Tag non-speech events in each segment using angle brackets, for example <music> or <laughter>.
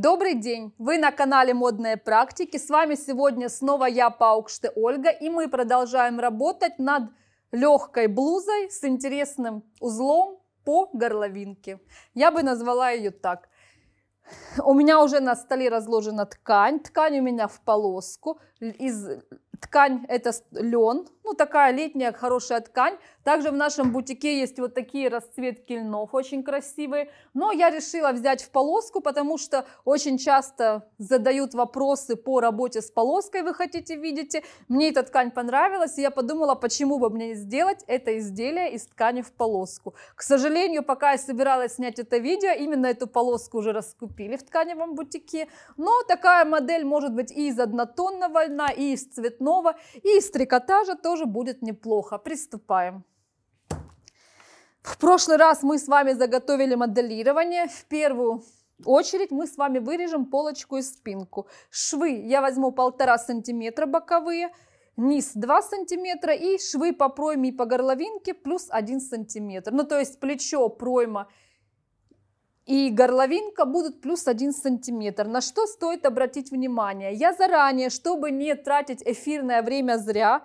Добрый день! Вы на канале «Модные практики». С вами сегодня снова я, Паукште Ольга, и мы продолжаем работать над легкой блузой с интересным узлом по горловинке. Я бы назвала ее так. У меня уже на столе разложена ткань. Ткань у меня в полоску из Ткань это лен, ну такая летняя хорошая ткань. Также в нашем бутике есть вот такие расцветки льнов, очень красивые. Но я решила взять в полоску, потому что очень часто задают вопросы по работе с полоской, вы хотите, видите. Мне эта ткань понравилась, и я подумала, почему бы мне не сделать это изделие из ткани в полоску. К сожалению, пока я собиралась снять это видео, именно эту полоску уже раскупили в тканевом бутике. Но такая модель может быть и из однотонного льна, и из цветного отварного и из трикотажа тоже будет неплохо. Приступаем. В прошлый раз мы с вами заготовили моделирование. В первую очередь мы с вами вырежем полочку и спинку. Швы я возьму полтора сантиметра боковые, низ 2 сантиметра и швы по пройме и по горловинке плюс 1 сантиметр. Ну то есть плечо, пройма и горловинка будут плюс 1 сантиметр. На что стоит обратить внимание? Я заранее, чтобы не тратить эфирное время зря,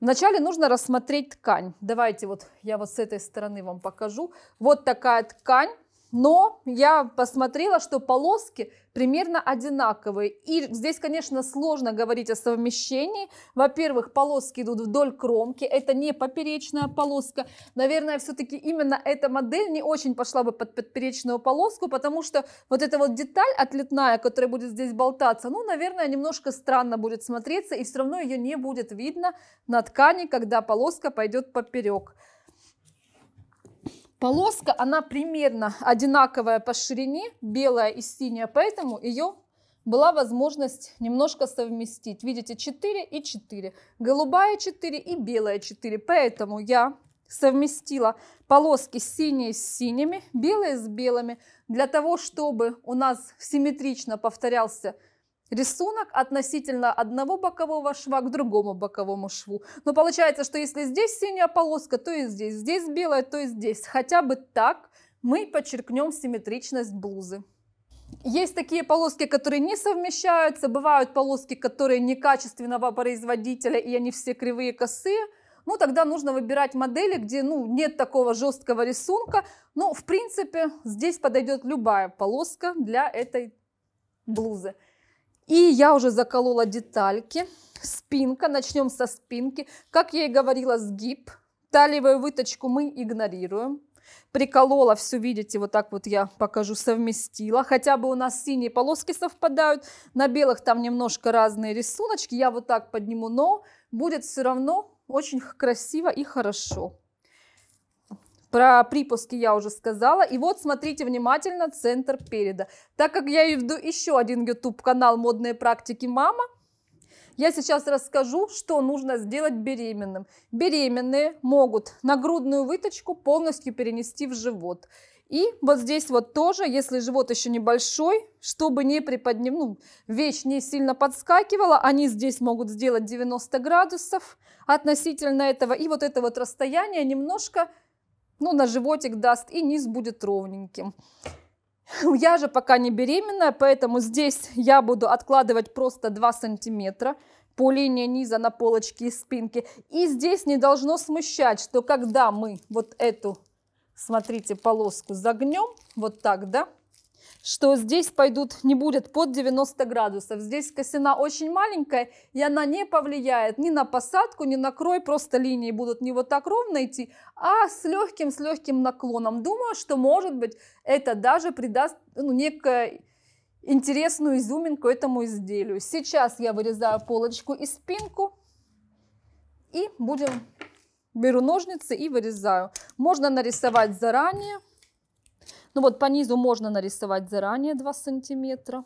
вначале нужно рассмотреть ткань. Давайте вот я вот с этой стороны вам покажу. Вот такая ткань. Но я посмотрела, что полоски примерно одинаковые. И здесь, конечно, сложно говорить о совмещении. Во-первых, полоски идут вдоль кромки. Это не поперечная полоска. Наверное, все-таки именно эта модель не очень пошла бы под поперечную полоску, потому что вот эта вот деталь отлетная, которая будет здесь болтаться, ну, наверное, немножко странно будет смотреться, и все равно ее не будет видно на ткани, когда полоска пойдет поперек. Полоска, она примерно одинаковая по ширине, белая и синяя, поэтому ее была возможность немножко совместить. Видите, 4 и 4. Голубая 4 и белая 4. Поэтому я совместила полоски синие с синими, белые с белыми, для того, чтобы у нас симметрично повторялся рисунок относительно одного бокового шва к другому боковому шву. Но получается, что если здесь синяя полоска, то и здесь, здесь белая, то и здесь. Хотя бы так мы подчеркнем симметричность блузы. Есть такие полоски, которые не совмещаются, бывают полоски, которые некачественного производителя, и они все кривые, косые. Ну, тогда нужно выбирать модели, где ну, нет такого жесткого рисунка. Но, ну, в принципе, здесь подойдет любая полоска для этой блузы. И я уже заколола детальки. Спинка, начнем со спинки. Как я и говорила, сгиб. Талиевую выточку мы игнорируем. Приколола все, видите, вот так вот я покажу, совместила. Хотя бы у нас синие полоски совпадают. На белых там немножко разные рисуночки. Я вот так подниму, но будет все равно очень красиво и хорошо. Про припуски я уже сказала. И вот смотрите внимательно центр переда. Так как я веду еще один YouTube канал «Модные практики мама», я сейчас расскажу, что нужно сделать беременным. Беременные могут нагрудную выточку полностью перенести в живот. И вот здесь вот тоже, если живот еще небольшой, чтобы не приподним, ну, вещь не сильно подскакивала, они здесь могут сделать 90 градусов относительно этого. И вот это вот расстояние немножко ну, на животик даст, и низ будет ровненьким. <laughs> Я же пока не беременная, поэтому здесь я буду откладывать просто 2 сантиметра по линии низа на полочке и спинке. И здесь не должно смущать, что когда мы вот эту, смотрите, полоску загнем, вот так, да, что здесь пойдут, не будет под 90 градусов. Здесь косина очень маленькая, и она не повлияет ни на посадку, ни на крой, просто линии будут не вот так ровно идти, а с легким, с легким наклоном. Думаю, что, может быть, это даже придаст ну, некое интересную изюминку этому изделию. Сейчас я вырезаю полочку и спинку, и будем беру ножницы и вырезаю. Можно нарисовать заранее. Ну вот по низу можно нарисовать заранее 2 сантиметра.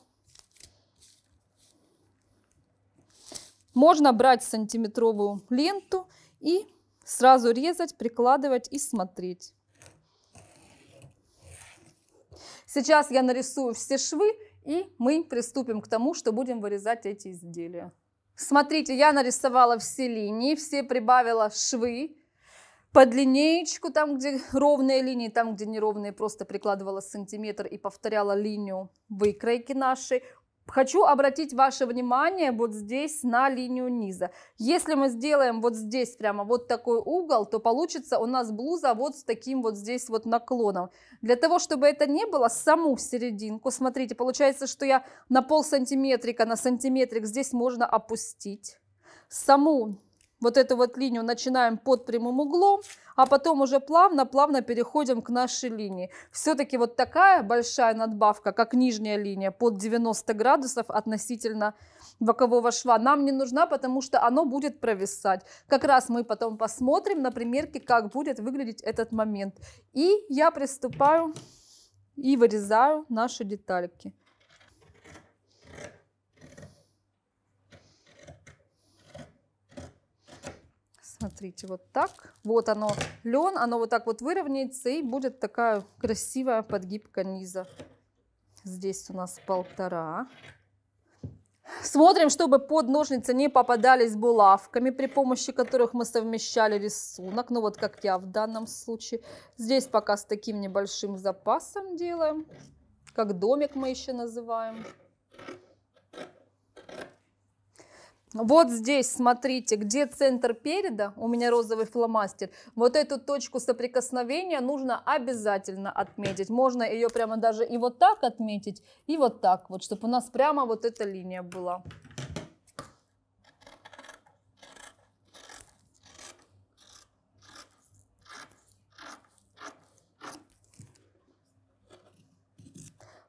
Можно брать сантиметровую ленту и сразу резать, прикладывать и смотреть. Сейчас я нарисую все швы, и мы приступим к тому, что будем вырезать эти изделия. Смотрите, я нарисовала все линии, все прибавила швы под линеечку, там, где ровные линии, там, где неровные, просто прикладывала сантиметр и повторяла линию выкройки нашей. Хочу обратить ваше внимание вот здесь на линию низа. Если мы сделаем вот здесь прямо вот такой угол, то получится у нас блуза вот с таким вот здесь вот наклоном. Для того, чтобы это не было, саму серединку, смотрите, получается, что я на пол сантиметрика, на сантиметрик здесь можно опустить. Саму вот эту вот линию начинаем под прямым углом, а потом уже плавно-плавно переходим к нашей линии. Все-таки вот такая большая надбавка, как нижняя линия, под 90 градусов относительно бокового шва, нам не нужна, потому что оно будет провисать. Как раз мы потом посмотрим на примерке, как будет выглядеть этот момент. И я приступаю и вырезаю наши детальки. Смотрите, вот так. Вот оно, лен, оно вот так вот выровняется и будет такая красивая подгибка низа. Здесь у нас полтора. Смотрим, чтобы под ножницы не попадались булавками, при помощи которых мы совмещали рисунок. Ну вот как я в данном случае. Здесь пока с таким небольшим запасом делаем, как домик мы еще называем. Вот здесь, смотрите, где центр переда, у меня розовый фломастер, вот эту точку соприкосновения нужно обязательно отметить. Можно ее прямо даже и вот так отметить, и вот так вот, чтобы у нас прямо вот эта линия была.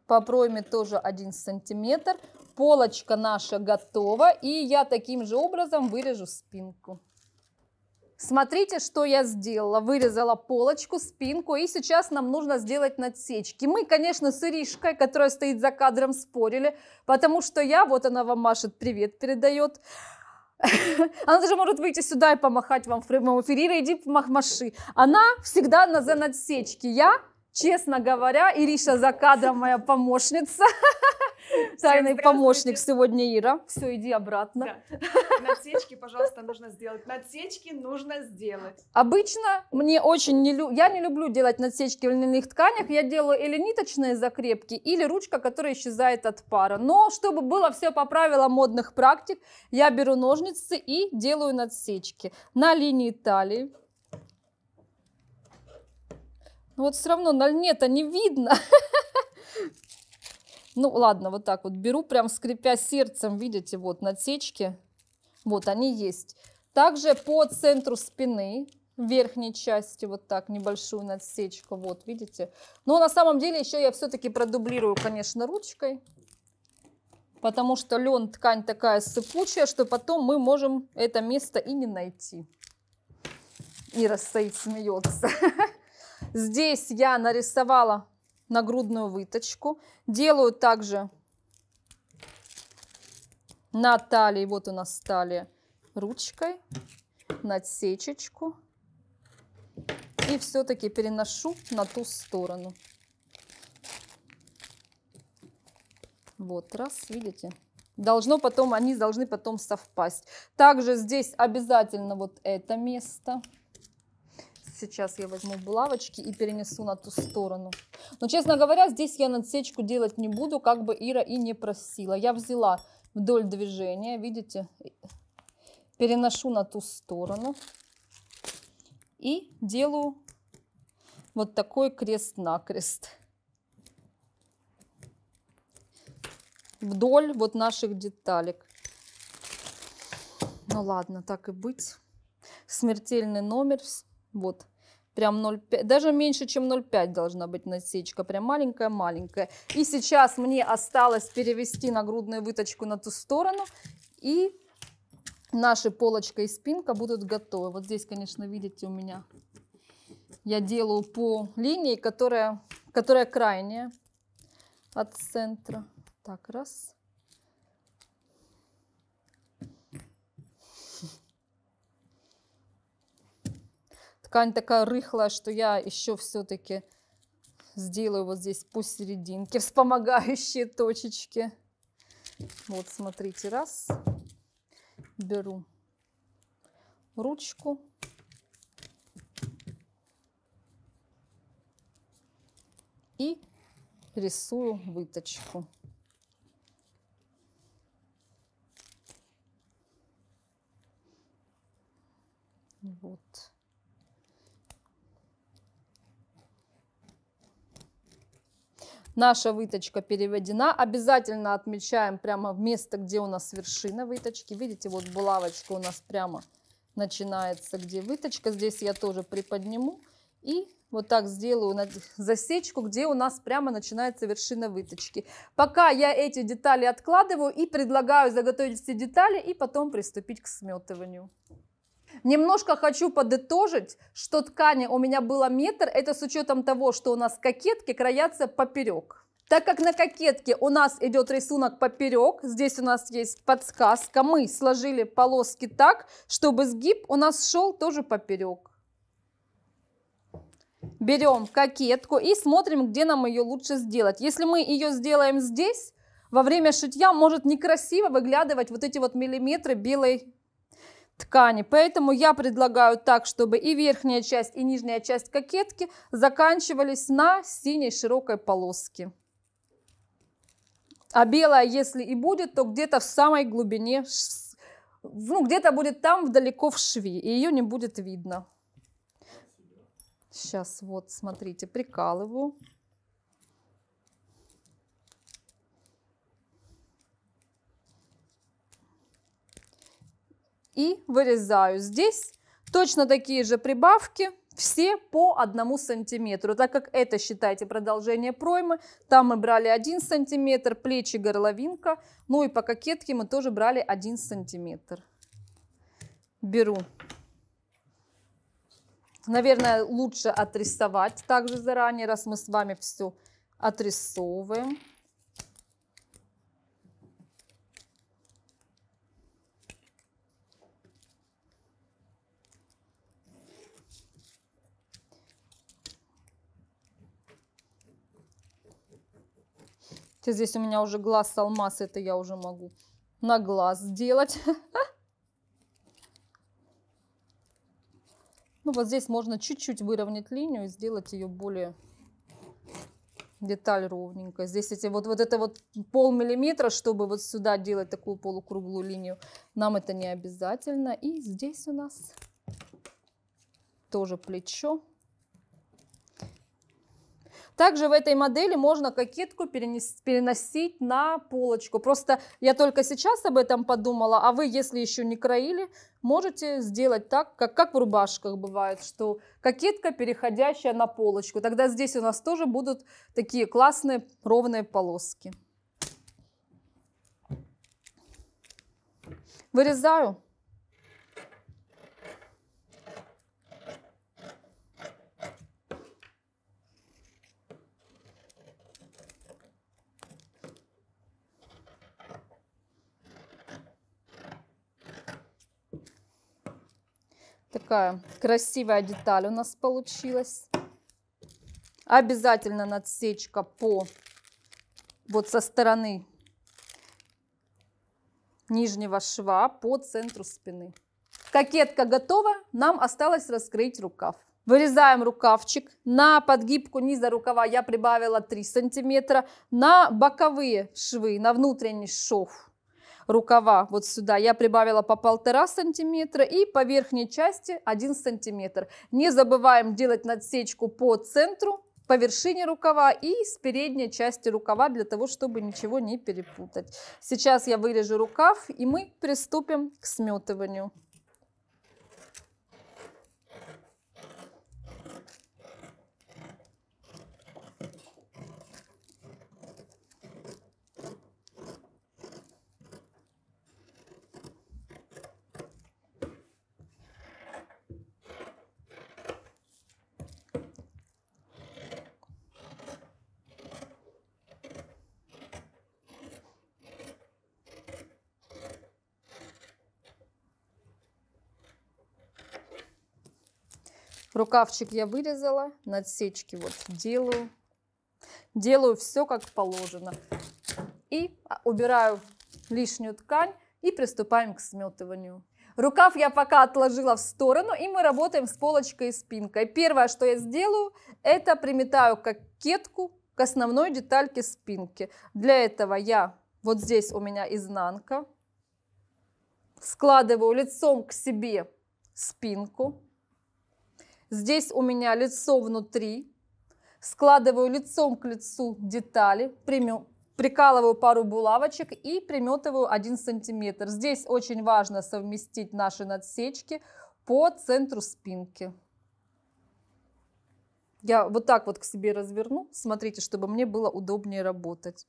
По пройме тоже 1 сантиметр. Полочка наша готова. И я таким же образом вырежу спинку. Смотрите, что я сделала. Вырезала полочку, спинку, и сейчас нам нужно сделать надсечки. Мы, конечно, с Иришкой, которая стоит за кадром, спорили, потому что я, вот она вам машет, привет передает. <laughs> Она даже может выйти сюда и помахать вам в прямом эфире. Иди, мах, маши. Она всегда на за надсечки. Я Честно говоря, Ириша за кадром моя помощница. <laughs> Тайный помощник сегодня Ира. Все, иди обратно. Да. Надсечки, пожалуйста, нужно сделать. Надсечки нужно сделать. Обычно мне очень не люблю, я не люблю делать надсечки в льняных тканях. Я делаю или ниточные закрепки, или ручка, которая исчезает от пара. Но чтобы было все по правилам модных практик, я беру ножницы и делаю надсечки на линии талии но ну, вот все равно на льне-то а не видно. <laughs> Ну ладно, вот так вот беру, прям скрипя сердцем, видите, вот надсечки, Вот они есть. Также по центру спины, верхней части, вот так, небольшую надсечку, вот, видите. Но на самом деле еще я все-таки продублирую, конечно, ручкой. Потому что лен, ткань такая сыпучая, что потом мы можем это место и не найти. Ира стоит, смеется. <laughs> Здесь я нарисовала нагрудную выточку. Делаю также на талии, вот у нас талия, ручкой, надсечечку. И все-таки переношу на ту сторону. Вот, раз, видите? Должно потом, они должны потом совпасть. Также здесь обязательно вот это место. Сейчас я возьму булавочки и перенесу на ту сторону. Но, честно говоря, здесь я надсечку делать не буду, как бы Ира и не просила. Я взяла вдоль движения, видите, переношу на ту сторону и делаю вот такой крест-накрест. Вдоль вот наших деталек. Ну ладно, так и быть. Смертельный номер. Вот. Прям 0,5, даже меньше, чем 0,5 должна быть насечка, прям маленькая-маленькая. И сейчас мне осталось перевести нагрудную выточку на ту сторону, и наши полочка и спинка будут готовы. Вот здесь, конечно, видите, у меня я делаю по линии, которая, которая крайняя от центра. Так, раз. Ткань такая рыхлая, что я еще все-таки сделаю вот здесь посерединке <laughs> вспомогающие точечки. Вот, смотрите, раз. Беру ручку. И рисую выточку. наша выточка переведена. Обязательно отмечаем прямо место, где у нас вершина выточки. Видите, вот булавочка у нас прямо начинается, где выточка. Здесь я тоже приподниму и вот так сделаю засечку, где у нас прямо начинается вершина выточки. Пока я эти детали откладываю и предлагаю заготовить все детали и потом приступить к сметыванию. Немножко хочу подытожить, что ткани у меня было метр. Это с учетом того, что у нас кокетки краятся поперек. Так как на кокетке у нас идет рисунок поперек, здесь у нас есть подсказка, мы сложили полоски так, чтобы сгиб у нас шел тоже поперек. Берем кокетку и смотрим, где нам ее лучше сделать. Если мы ее сделаем здесь, во время шитья может некрасиво выглядывать вот эти вот миллиметры белой ткани. Поэтому я предлагаю так, чтобы и верхняя часть, и нижняя часть кокетки заканчивались на синей широкой полоске. А белая, если и будет, то где-то в самой глубине, ну, где-то будет там далеко в шви, и ее не будет видно. Сейчас вот, смотрите, прикалываю. и вырезаю. Здесь точно такие же прибавки, все по одному сантиметру, так как это, считайте, продолжение проймы. Там мы брали один сантиметр, плечи, горловинка, ну и по кокетке мы тоже брали один сантиметр. Беру. Наверное, лучше отрисовать также заранее, раз мы с вами все отрисовываем. Здесь у меня уже глаз с алмаз, это я уже могу на глаз сделать. <laughs> Ну, вот здесь можно чуть-чуть выровнять линию и сделать ее более деталь ровненькая. Здесь эти вот, вот это вот полмиллиметра, чтобы вот сюда делать такую полукруглую линию, нам это не обязательно. И здесь у нас тоже плечо. Также в этой модели можно кокетку перенес, переносить на полочку. Просто я только сейчас об этом подумала, а вы, если еще не краили, можете сделать так, как, как в рубашках бывает, что кокетка, переходящая на полочку. Тогда здесь у нас тоже будут такие классные ровные полоски. Вырезаю. Такая красивая деталь у нас получилась. Обязательно надсечка по вот со стороны нижнего шва по центру спины. Кокетка готова, нам осталось раскрыть рукав. Вырезаем рукавчик. На подгибку низа рукава я прибавила 3 сантиметра. На боковые швы, на внутренний шов рукава вот сюда я прибавила по полтора сантиметра и по верхней части 1 сантиметр. Не забываем делать надсечку по центру, по вершине рукава и с передней части рукава для того, чтобы ничего не перепутать. Сейчас я вырежу рукав и мы приступим к сметыванию. Рукавчик я вырезала, надсечки вот делаю. Делаю все как положено. И а, убираю лишнюю ткань и приступаем к сметыванию. Рукав я пока отложила в сторону, и мы работаем с полочкой и спинкой. Первое, что я сделаю, это приметаю кокетку к основной детальке спинки. Для этого я, вот здесь у меня изнанка, складываю лицом к себе спинку, Здесь у меня лицо внутри. Складываю лицом к лицу детали, примю, прикалываю пару булавочек и приметываю 1 сантиметр. Здесь очень важно совместить наши надсечки по центру спинки. Я вот так вот к себе разверну, смотрите, чтобы мне было удобнее работать.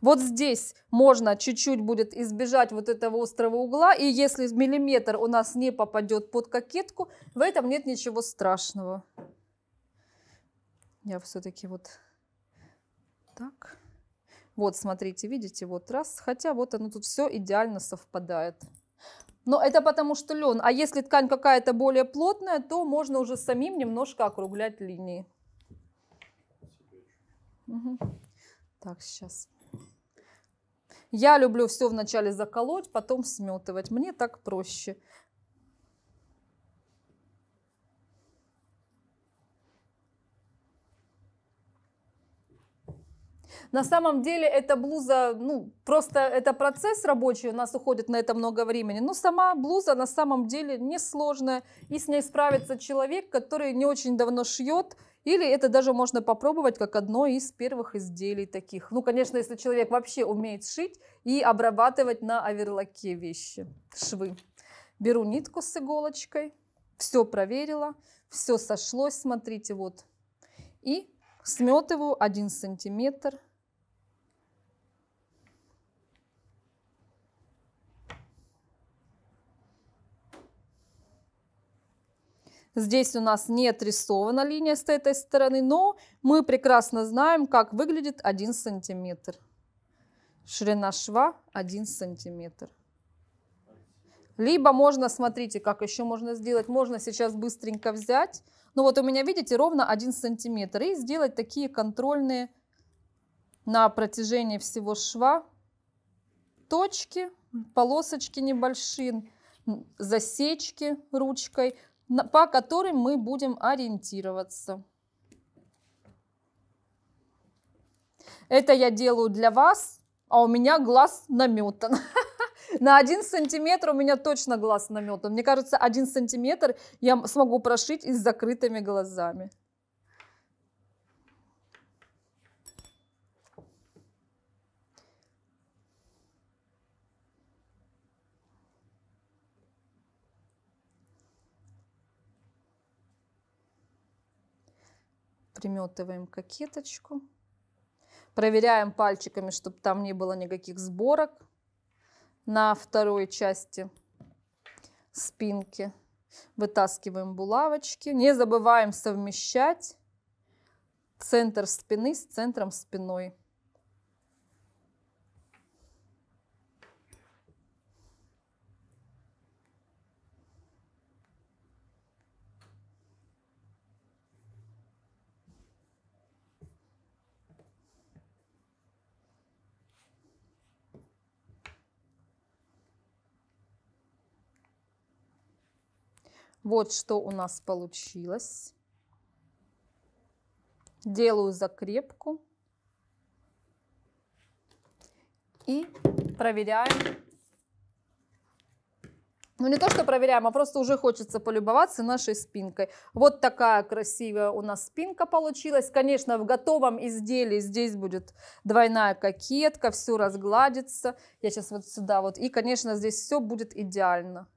Вот здесь можно чуть-чуть будет избежать вот этого острого угла, и если миллиметр у нас не попадет под кокетку, в этом нет ничего страшного. Я все-таки вот так. Вот, смотрите, видите, вот раз, хотя вот оно тут все идеально совпадает. Но это потому что лен. А если ткань какая-то более плотная, то можно уже самим немножко округлять линии. Угу. Так, сейчас. Я люблю все вначале заколоть, потом сметывать. Мне так проще. На самом деле эта блуза, ну, просто это процесс рабочий, у нас уходит на это много времени. Но сама блуза на самом деле несложная, и с ней справится человек, который не очень давно шьет или это даже можно попробовать как одно из первых изделий таких. Ну, конечно, если человек вообще умеет шить и обрабатывать на оверлоке вещи, швы. Беру нитку с иголочкой, все проверила, все сошлось, смотрите, вот. И сметываю 1 сантиметр Здесь у нас не отрисована линия с этой стороны, но мы прекрасно знаем, как выглядит 1 сантиметр. Ширина шва 1 сантиметр. Либо можно, смотрите, как еще можно сделать. Можно сейчас быстренько взять. Ну вот у меня, видите, ровно 1 сантиметр. И сделать такие контрольные на протяжении всего шва точки, полосочки небольшие, засечки ручкой по которым мы будем ориентироваться. Это я делаю для вас, а у меня глаз наметан. <laughs> На один сантиметр у меня точно глаз наметан. Мне кажется, один сантиметр я смогу прошить и с закрытыми глазами. приметываем кокеточку. Проверяем пальчиками, чтобы там не было никаких сборок на второй части спинки. Вытаскиваем булавочки. Не забываем совмещать центр спины с центром спиной. Вот что у нас получилось. Делаю закрепку. И проверяем. Ну не то, что проверяем, а просто уже хочется полюбоваться нашей спинкой. Вот такая красивая у нас спинка получилась. Конечно, в готовом изделии здесь будет двойная кокетка, все разгладится. Я сейчас вот сюда вот. И, конечно, здесь все будет идеально.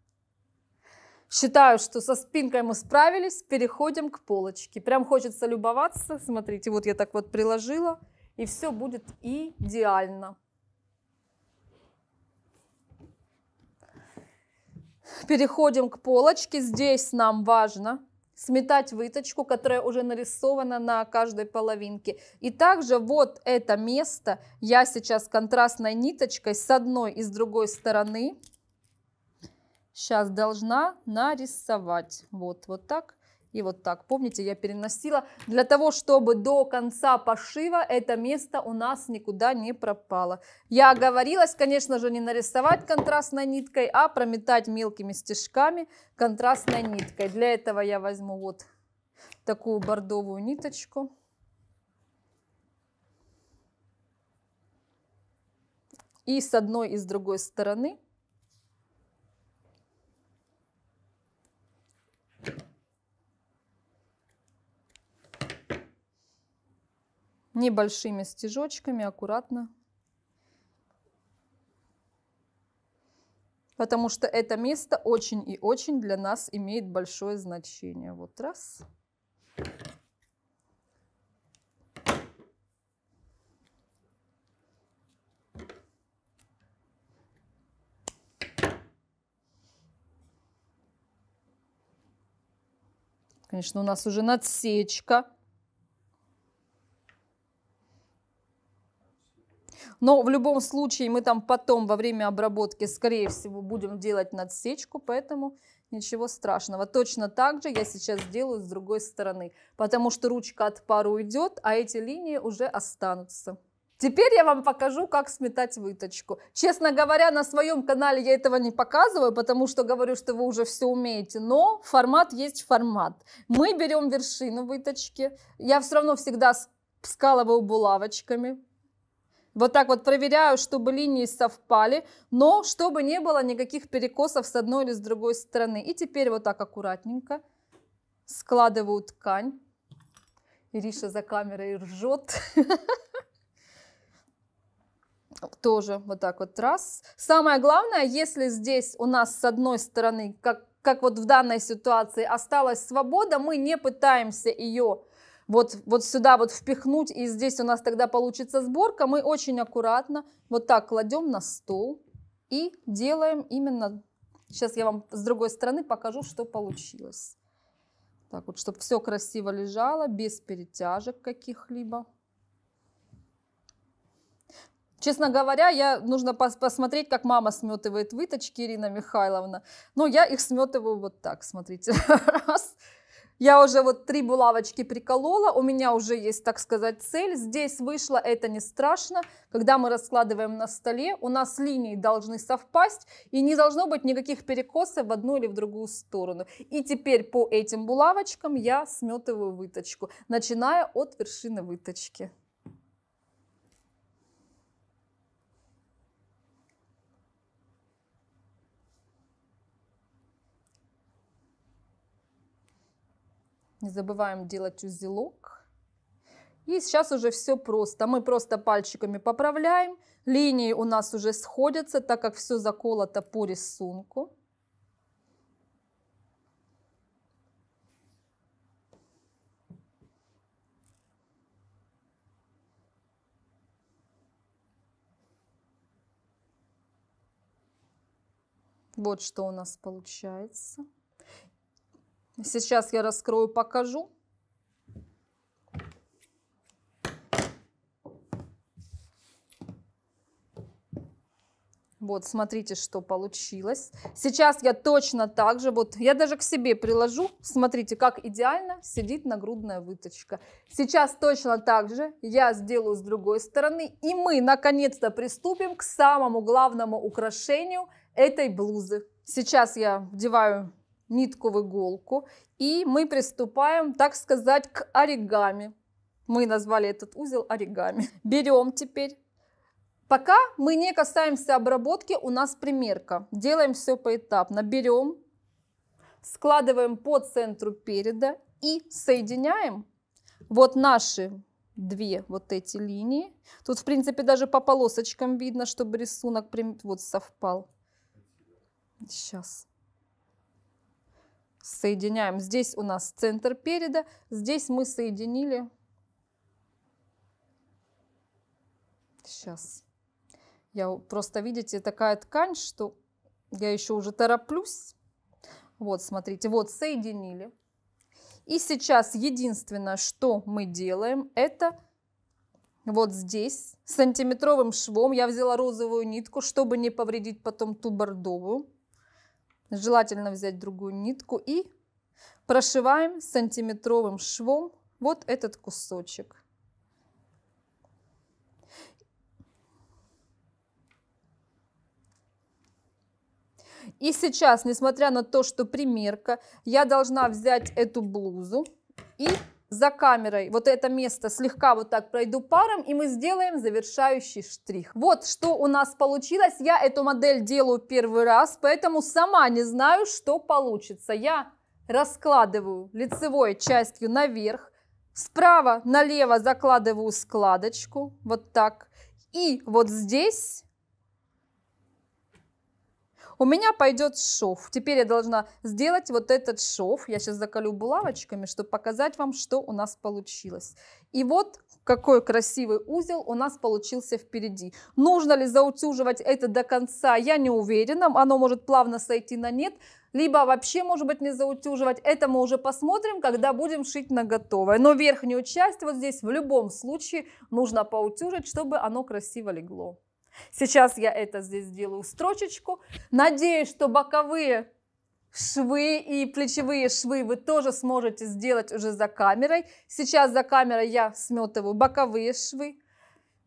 Считаю, что со спинкой мы справились, переходим к полочке. Прям хочется любоваться. Смотрите, вот я так вот приложила, и все будет идеально. Переходим к полочке. Здесь нам важно сметать выточку, которая уже нарисована на каждой половинке. И также вот это место я сейчас контрастной ниточкой с одной и с другой стороны Сейчас должна нарисовать. Вот, вот так и вот так. Помните, я переносила для того, чтобы до конца пошива это место у нас никуда не пропало. Я оговорилась, конечно же, не нарисовать контрастной ниткой, а прометать мелкими стежками контрастной ниткой. Для этого я возьму вот такую бордовую ниточку. И с одной и с другой стороны небольшими стежочками, аккуратно. Потому что это место очень и очень для нас имеет большое значение. Вот раз. Конечно, у нас уже надсечка. Но в любом случае мы там потом во время обработки, скорее всего, будем делать надсечку, поэтому ничего страшного. Точно так же я сейчас делаю с другой стороны, потому что ручка от пары уйдет, а эти линии уже останутся. Теперь я вам покажу, как сметать выточку. Честно говоря, на своем канале я этого не показываю, потому что говорю, что вы уже все умеете, но формат есть формат. Мы берем вершину выточки, я все равно всегда скалываю булавочками, вот так вот проверяю, чтобы линии совпали, но чтобы не было никаких перекосов с одной или с другой стороны. И теперь вот так аккуратненько складываю ткань. Ириша за камерой ржет. <laughs> Тоже вот так вот раз. Самое главное, если здесь у нас с одной стороны, как, как вот в данной ситуации, осталась свобода, мы не пытаемся ее вот, вот сюда вот впихнуть, и здесь у нас тогда получится сборка, мы очень аккуратно вот так кладем на стол и делаем именно... Сейчас я вам с другой стороны покажу, что получилось. Так вот, чтобы все красиво лежало, без перетяжек каких-либо. Честно говоря, я нужно пос посмотреть, как мама сметывает выточки, Ирина Михайловна. Но я их сметываю вот так, смотрите. <laughs> Раз, я уже вот три булавочки приколола, у меня уже есть, так сказать, цель. Здесь вышло, это не страшно. Когда мы раскладываем на столе, у нас линии должны совпасть, и не должно быть никаких перекосов в одну или в другую сторону. И теперь по этим булавочкам я сметываю выточку, начиная от вершины выточки. Не забываем делать узелок. И сейчас уже все просто. Мы просто пальчиками поправляем. Линии у нас уже сходятся, так как все заколото по рисунку. Вот что у нас получается. Сейчас я раскрою, покажу. Вот, смотрите, что получилось. Сейчас я точно так же, вот, я даже к себе приложу. Смотрите, как идеально сидит нагрудная выточка. Сейчас точно так же я сделаю с другой стороны. И мы, наконец-то, приступим к самому главному украшению этой блузы. Сейчас я вдеваю нитку в иголку, и мы приступаем, так сказать, к оригами. Мы назвали этот узел оригами. Берем теперь. Пока мы не касаемся обработки, у нас примерка. Делаем все поэтапно. Берем, складываем по центру переда и соединяем вот наши две вот эти линии. Тут, в принципе, даже по полосочкам видно, чтобы рисунок вот совпал. Сейчас соединяем. Здесь у нас центр переда, здесь мы соединили. Сейчас. Я просто, видите, такая ткань, что я еще уже тороплюсь. Вот, смотрите, вот соединили. И сейчас единственное, что мы делаем, это вот здесь сантиметровым швом я взяла розовую нитку, чтобы не повредить потом ту бордовую. Желательно взять другую нитку и прошиваем сантиметровым швом вот этот кусочек. И сейчас, несмотря на то, что примерка, я должна взять эту блузу и за камерой вот это место слегка вот так пройду паром, и мы сделаем завершающий штрих. Вот что у нас получилось. Я эту модель делаю первый раз, поэтому сама не знаю, что получится. Я раскладываю лицевой частью наверх, справа налево закладываю складочку, вот так, и вот здесь у меня пойдет шов. Теперь я должна сделать вот этот шов. Я сейчас заколю булавочками, чтобы показать вам, что у нас получилось. И вот какой красивый узел у нас получился впереди. Нужно ли заутюживать это до конца, я не уверена. Оно может плавно сойти на нет, либо вообще, может быть, не заутюживать. Это мы уже посмотрим, когда будем шить на готовое. Но верхнюю часть вот здесь в любом случае нужно поутюжить, чтобы оно красиво легло. Сейчас я это здесь делаю строчечку. Надеюсь, что боковые швы и плечевые швы вы тоже сможете сделать уже за камерой. Сейчас за камерой я сметываю боковые швы,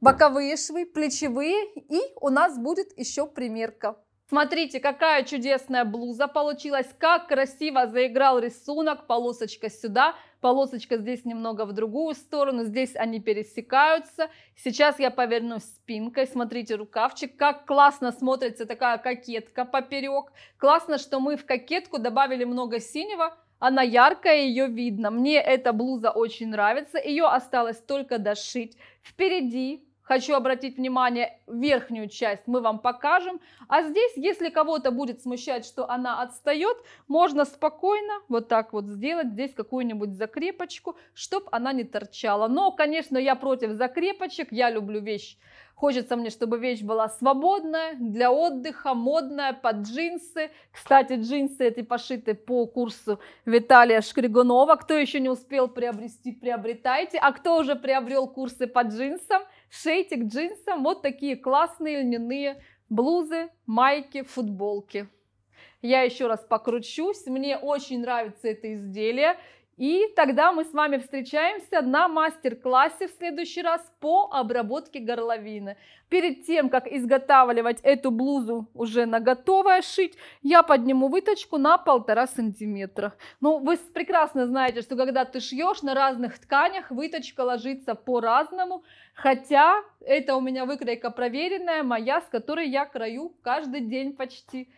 боковые швы, плечевые, и у нас будет еще примерка. Смотрите, какая чудесная блуза получилась, как красиво заиграл рисунок, полосочка сюда – полосочка здесь немного в другую сторону, здесь они пересекаются. Сейчас я повернусь спинкой, смотрите рукавчик, как классно смотрится такая кокетка поперек. Классно, что мы в кокетку добавили много синего, она яркая, ее видно. Мне эта блуза очень нравится, ее осталось только дошить. Впереди хочу обратить внимание, верхнюю часть мы вам покажем. А здесь, если кого-то будет смущать, что она отстает, можно спокойно вот так вот сделать здесь какую-нибудь закрепочку, чтобы она не торчала. Но, конечно, я против закрепочек, я люблю вещь. Хочется мне, чтобы вещь была свободная, для отдыха, модная, под джинсы. Кстати, джинсы эти пошиты по курсу Виталия Шкригунова. Кто еще не успел приобрести, приобретайте. А кто уже приобрел курсы по джинсам – шейтик джинсам, вот такие классные льняные блузы, майки, футболки. Я еще раз покручусь, мне очень нравится это изделие, и тогда мы с вами встречаемся на мастер-классе в следующий раз по обработке горловины. Перед тем, как изготавливать эту блузу уже на готовое шить, я подниму выточку на полтора сантиметра. Ну, вы прекрасно знаете, что когда ты шьешь на разных тканях, выточка ложится по-разному, хотя это у меня выкройка проверенная, моя, с которой я краю каждый день почти.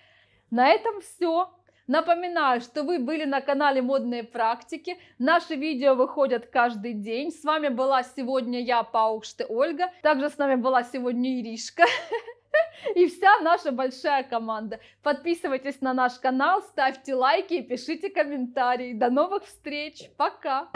На этом все. Напоминаю, что вы были на канале Модные практики. Наши видео выходят каждый день. С вами была сегодня я, Паукште Ольга. Также с нами была сегодня Иришка <laughs> и вся наша большая команда. Подписывайтесь на наш канал, ставьте лайки и пишите комментарии. До новых встреч, пока!